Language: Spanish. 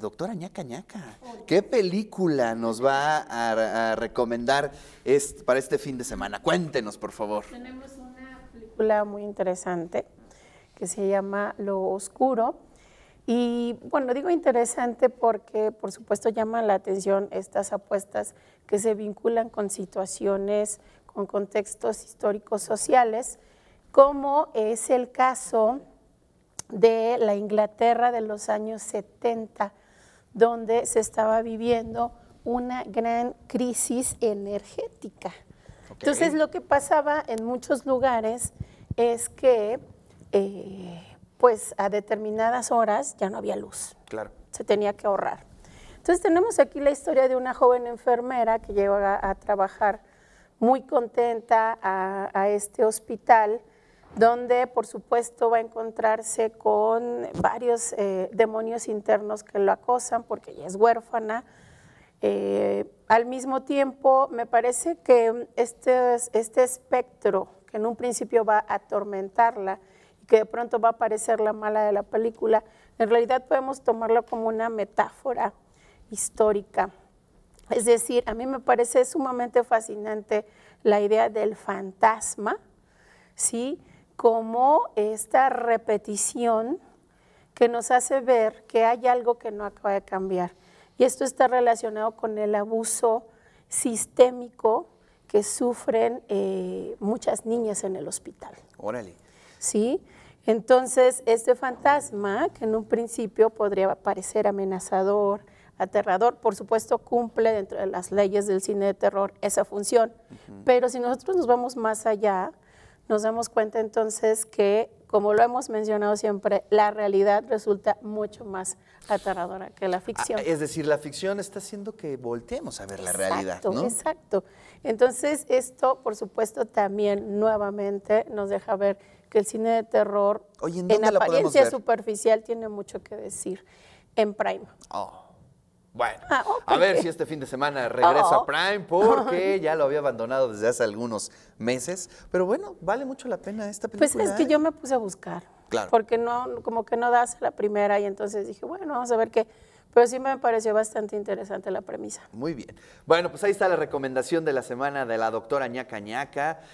doctora ñaca ¿qué película nos va a, recomendar para este fin de semana? Cuéntenos, por favor. Tenemos una película muy interesante que se llama Lo Oscuro. Y bueno, digo interesante porque por supuesto llama la atención estas apuestas que se vinculan con situaciones, con contextos históricos sociales, como es el caso de la Inglaterra de los años 70, donde se estaba viviendo una gran crisis energética. Entonces lo que pasaba en muchos lugares es que eh, pues a determinadas horas ya no había luz. Claro. Se tenía que ahorrar. Entonces tenemos aquí la historia de una joven enfermera que llegó a, trabajar muy contenta a este hospital donde por supuesto va a encontrarse con varios eh, demonios internos que lo acosan porque ella es huérfana. Eh, al mismo tiempo, me parece que este, este espectro que en un principio va a atormentarla y que de pronto va a aparecer la mala de la película, en realidad podemos tomarlo como una metáfora histórica. Es decir, a mí me parece sumamente fascinante la idea del fantasma, ¿sí? como esta repetición que nos hace ver que hay algo que no acaba de cambiar. Y esto está relacionado con el abuso sistémico que sufren eh, muchas niñas en el hospital. Órale. Sí. Entonces, este fantasma, que en un principio podría parecer amenazador, aterrador, por supuesto cumple dentro de las leyes del cine de terror esa función, pero si nosotros nos vamos más allá, nos damos cuenta entonces que, como lo hemos mencionado siempre, la realidad resulta mucho más aterradora que la ah, ficción. es decir, la ficción está haciendo que volteemos a ver la realidad. ¿no? Exacto. Entonces, esto, por supuesto, también nuevamente nos deja ver que el cine de terror, ¿en, apariencia superficial, tiene mucho que decir. En Prime. Oh. Bueno, ah, a ver si este fin de semana ah, regreso a Prime, porque ya lo había abandonado desde hace algunos meses. Pero bueno, vale mucho la pena esta película. Pues es que ¿eh? yo me puse a buscar. Claro. Porque no, como que no das la primera, y entonces dije, bueno, vamos a ver qué. Pero sí me pareció bastante interesante la premisa. Muy bien. Bueno, pues ahí está la recomendación de la semana de la doctora ñaca ñaca.